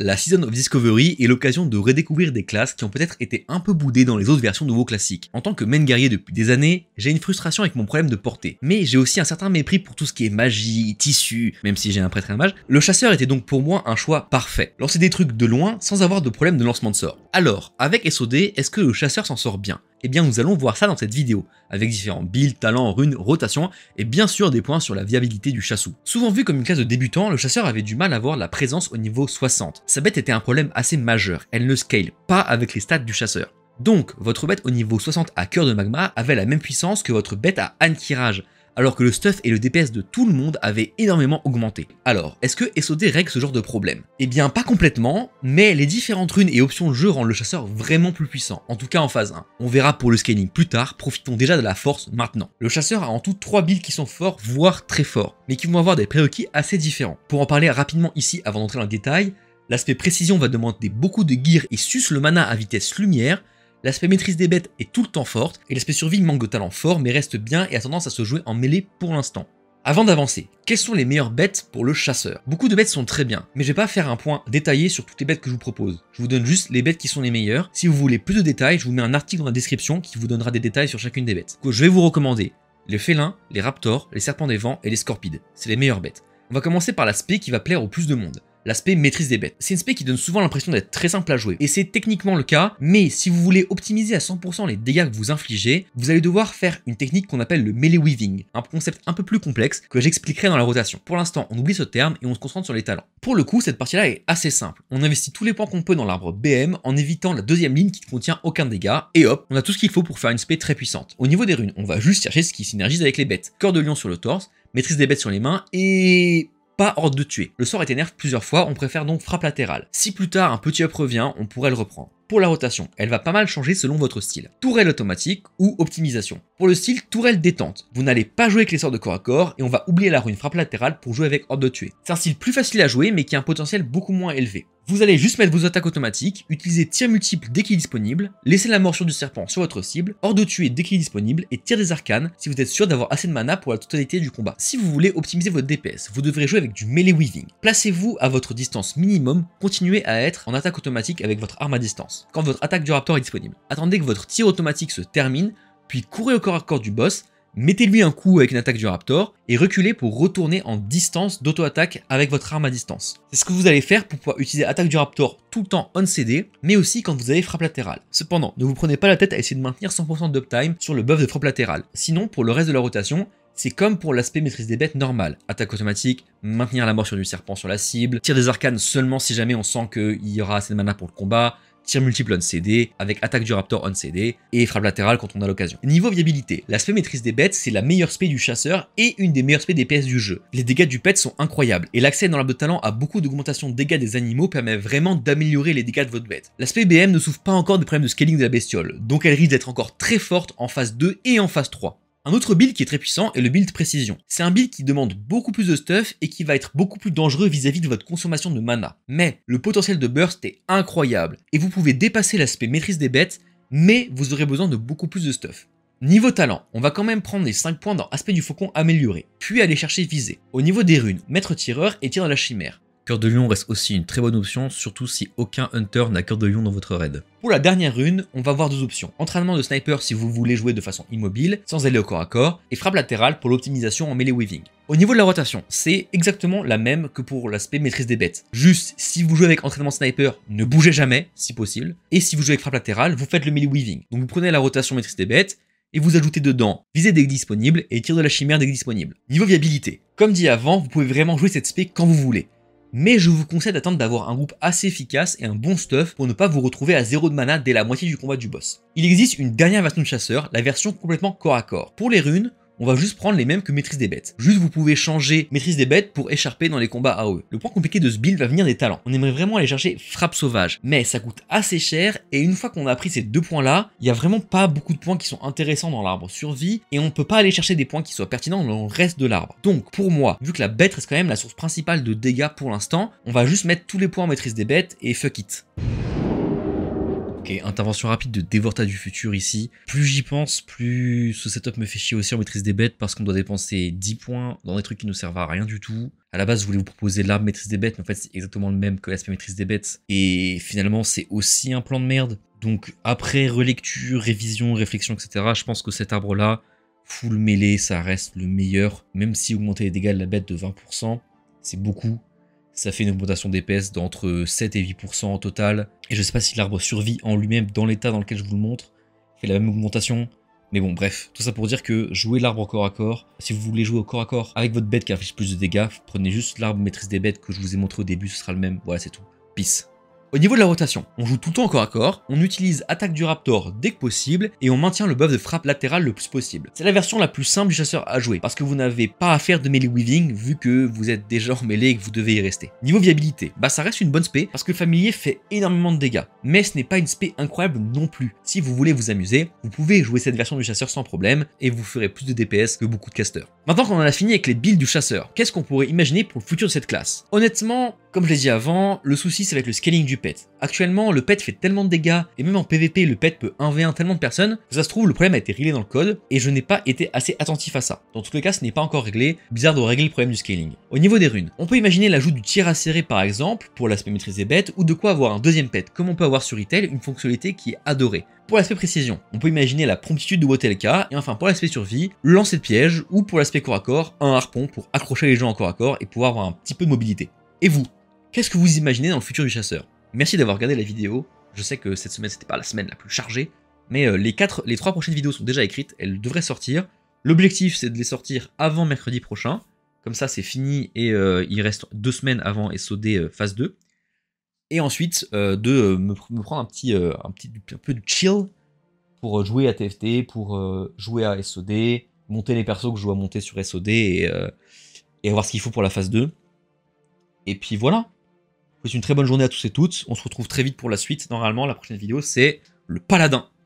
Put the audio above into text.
La Season of Discovery est l'occasion de redécouvrir des classes qui ont peut-être été un peu boudées dans les autres versions de WoW classiques. En tant que main guerrier depuis des années, j'ai une frustration avec mon problème de portée, mais j'ai aussi un certain mépris pour tout ce qui est magie, tissu, même si j'ai un prêtre et un mage. Le chasseur était donc pour moi un choix parfait. Lancer des trucs de loin sans avoir de problème de lancement de sort. Alors, avec SOD, est-ce que le chasseur s'en sort bien eh bien, nous allons voir ça dans cette vidéo, avec différents builds, talents, runes, rotations, et bien sûr des points sur la viabilité du chassou. Souvent vu comme une classe de débutants, le chasseur avait du mal à avoir la présence au niveau 60. Sa bête était un problème assez majeur, elle ne scale pas avec les stats du chasseur. Donc, votre bête au niveau 60 à cœur de magma avait la même puissance que votre bête à ankirage, alors que le stuff et le DPS de tout le monde avaient énormément augmenté. Alors, est-ce que SOD règle ce genre de problème Eh bien pas complètement, mais les différentes runes et options de jeu rendent le chasseur vraiment plus puissant, en tout cas en phase 1. On verra pour le scaling plus tard, profitons déjà de la force maintenant. Le chasseur a en tout 3 builds qui sont forts, voire très forts, mais qui vont avoir des prérequis assez différents. Pour en parler rapidement ici avant d'entrer dans le détail, L'aspect précision va demander beaucoup de gear et suce le mana à vitesse lumière, L'aspect maîtrise des bêtes est tout le temps forte, et l'aspect survie manque de talent fort, mais reste bien et a tendance à se jouer en mêlée pour l'instant. Avant d'avancer, quelles sont les meilleures bêtes pour le chasseur Beaucoup de bêtes sont très bien, mais je vais pas faire un point détaillé sur toutes les bêtes que je vous propose. Je vous donne juste les bêtes qui sont les meilleures. Si vous voulez plus de détails, je vous mets un article dans la description qui vous donnera des détails sur chacune des bêtes. Je vais vous recommander les félins, les raptors, les serpents des vents et les scorpides. C'est les meilleures bêtes. On va commencer par l'aspect qui va plaire au plus de monde l'aspect maîtrise des bêtes. C'est une spé qui donne souvent l'impression d'être très simple à jouer, et c'est techniquement le cas, mais si vous voulez optimiser à 100% les dégâts que vous infligez, vous allez devoir faire une technique qu'on appelle le melee weaving, un concept un peu plus complexe que j'expliquerai dans la rotation. Pour l'instant, on oublie ce terme et on se concentre sur les talents. Pour le coup, cette partie-là est assez simple. On investit tous les points qu'on peut dans l'arbre BM en évitant la deuxième ligne qui ne contient aucun dégât, et hop, on a tout ce qu'il faut pour faire une spé très puissante. Au niveau des runes, on va juste chercher ce qui synergise avec les bêtes. Cœur de lion sur le torse, maîtrise des bêtes sur les mains et pas hors de tuer. Le sort est énerve plusieurs fois, on préfère donc frappe latérale. Si plus tard un petit up revient, on pourrait le reprendre. Pour la rotation, elle va pas mal changer selon votre style. Tourelle automatique ou optimisation. Pour le style tourelle détente, vous n'allez pas jouer avec les sorts de corps à corps et on va oublier la rune frappe latérale pour jouer avec horde de tuer. C'est un style plus facile à jouer mais qui a un potentiel beaucoup moins élevé. Vous allez juste mettre vos attaques automatiques, utiliser tir multiple dès qu'il est disponible, laisser la morsure du serpent sur votre cible, hors de tuer dès qu'il est disponible et tir des arcanes si vous êtes sûr d'avoir assez de mana pour la totalité du combat. Si vous voulez optimiser votre DPS, vous devrez jouer avec du melee weaving. Placez-vous à votre distance minimum, continuez à être en attaque automatique avec votre arme à distance, quand votre attaque du raptor est disponible. Attendez que votre tir automatique se termine, puis courez au corps à corps du boss, mettez-lui un coup avec une attaque du Raptor et reculez pour retourner en distance d'auto-attaque avec votre arme à distance. C'est ce que vous allez faire pour pouvoir utiliser attaque du Raptor tout le temps on CD, mais aussi quand vous avez frappe latérale. Cependant, ne vous prenez pas la tête à essayer de maintenir 100% d'uptime sur le buff de frappe latérale. Sinon, pour le reste de la rotation, c'est comme pour l'aspect maîtrise des bêtes normal. Attaque automatique, maintenir la morsure du serpent sur la cible, tir des arcanes seulement si jamais on sent qu'il y aura assez de mana pour le combat, tir multiple on CD, avec attaque du raptor on CD, et frappe latérale quand on a l'occasion. Niveau viabilité, l'aspect maîtrise des bêtes, c'est la meilleure spé du chasseur et une des meilleures spé des PS du jeu. Les dégâts du pet sont incroyables, et l'accès dans l'arbre de talent à beaucoup d'augmentation de dégâts des animaux permet vraiment d'améliorer les dégâts de votre bête. L'aspect BM ne souffre pas encore des problèmes de scaling de la bestiole, donc elle risque d'être encore très forte en phase 2 et en phase 3. Un autre build qui est très puissant est le build précision. C'est un build qui demande beaucoup plus de stuff et qui va être beaucoup plus dangereux vis-à-vis de votre consommation de mana. Mais le potentiel de burst est incroyable et vous pouvez dépasser l'aspect maîtrise des bêtes, mais vous aurez besoin de beaucoup plus de stuff. Niveau talent, on va quand même prendre les 5 points dans aspect du faucon amélioré, puis aller chercher viser. Au niveau des runes, maître tireur et tir de la chimère. Cœur de lion reste aussi une très bonne option, surtout si aucun hunter n'a cœur de lion dans votre raid. Pour la dernière rune, on va voir deux options. Entraînement de sniper si vous voulez jouer de façon immobile, sans aller au corps à corps, et frappe latérale pour l'optimisation en melee weaving. Au niveau de la rotation, c'est exactement la même que pour l'aspect maîtrise des bêtes. Juste, si vous jouez avec entraînement sniper, ne bougez jamais, si possible. Et si vous jouez avec frappe latérale, vous faites le melee weaving. Donc vous prenez la rotation maîtrise des bêtes, et vous ajoutez dedans visée des disponibles et tir de la chimère des disponibles. Niveau viabilité, comme dit avant, vous pouvez vraiment jouer cette spé quand vous voulez mais je vous conseille d'attendre d'avoir un groupe assez efficace et un bon stuff pour ne pas vous retrouver à zéro de mana dès la moitié du combat du boss. Il existe une dernière version de chasseur, la version complètement corps à corps. Pour les runes, on va juste prendre les mêmes que maîtrise des bêtes. Juste vous pouvez changer maîtrise des bêtes pour écharper dans les combats AOE. Le point compliqué de ce build va venir des talents. On aimerait vraiment aller chercher frappe sauvage, mais ça coûte assez cher et une fois qu'on a pris ces deux points là, il n'y a vraiment pas beaucoup de points qui sont intéressants dans l'arbre survie et on ne peut pas aller chercher des points qui soient pertinents dans le reste de l'arbre. Donc pour moi, vu que la bête reste quand même la source principale de dégâts pour l'instant, on va juste mettre tous les points en maîtrise des bêtes et fuck it. Ok, intervention rapide de Devorta du futur ici. Plus j'y pense, plus ce setup me fait chier aussi en maîtrise des bêtes parce qu'on doit dépenser 10 points dans des trucs qui ne servent à rien du tout. À la base, je voulais vous proposer l'arbre maîtrise des bêtes, mais en fait, c'est exactement le même que l'aspect maîtrise des bêtes. Et finalement, c'est aussi un plan de merde. Donc, après relecture, révision, réflexion, etc., je pense que cet arbre-là, full mêlée, ça reste le meilleur. Même si augmenter les dégâts de la bête de 20%, c'est beaucoup ça fait une augmentation d'épaisse d'entre 7 et 8% en total. Et je sais pas si l'arbre survit en lui-même dans l'état dans lequel je vous le montre. Fait la même augmentation. Mais bon, bref, tout ça pour dire que jouer l'arbre au corps à corps, si vous voulez jouer au corps à corps avec votre bête qui affiche plus de dégâts, prenez juste l'arbre maîtrise des bêtes que je vous ai montré au début, ce sera le même. Voilà, c'est tout. Peace. Au niveau de la rotation, on joue tout le temps corps à corps, on utilise attaque du raptor dès que possible et on maintient le buff de frappe latérale le plus possible. C'est la version la plus simple du chasseur à jouer parce que vous n'avez pas à faire de melee weaving vu que vous êtes déjà en mêlée et que vous devez y rester. Niveau viabilité, bah ça reste une bonne spé parce que le familier fait énormément de dégâts, mais ce n'est pas une spé incroyable non plus. Si vous voulez vous amuser, vous pouvez jouer cette version du chasseur sans problème et vous ferez plus de DPS que beaucoup de casters. Maintenant qu'on en a fini avec les builds du chasseur, qu'est-ce qu'on pourrait imaginer pour le futur de cette classe Honnêtement, comme je l'ai dit avant, le souci c'est avec le scaling du pet. Actuellement, le pet fait tellement de dégâts, et même en PvP, le pet peut 1v1 tellement de personnes, que ça se trouve, le problème a été réglé dans le code, et je n'ai pas été assez attentif à ça. Dans tous les cas, ce n'est pas encore réglé, bizarre de régler le problème du scaling. Au niveau des runes, on peut imaginer l'ajout du tir à acéré par exemple, pour l'aspect maîtriser bête, bêtes, ou de quoi avoir un deuxième pet, comme on peut avoir sur itel une fonctionnalité qui est adorée. Pour l'aspect précision, on peut imaginer la promptitude de Wotelka, et enfin pour l'aspect survie, lancer de piège, ou pour l'aspect corps à corps, un harpon pour accrocher les gens en corps à corps et pouvoir avoir un petit peu de mobilité. Et vous, Qu'est-ce que vous imaginez dans le futur du chasseur Merci d'avoir regardé la vidéo. Je sais que cette semaine, c'était pas la semaine la plus chargée, mais euh, les, quatre, les trois prochaines vidéos sont déjà écrites, elles devraient sortir. L'objectif, c'est de les sortir avant mercredi prochain. Comme ça, c'est fini et euh, il reste deux semaines avant SOD euh, phase 2. Et ensuite, de me, prendre un petit, un petit peu de chill pour jouer à TFT, pour jouer à SOD, monter les persos que je dois monter sur SOD et, voir ce qu'il faut pour la phase 2. Et puis voilà souhaite une très bonne journée à tous et toutes. On se retrouve très vite pour la suite. Normalement, la prochaine vidéo, c'est le paladin.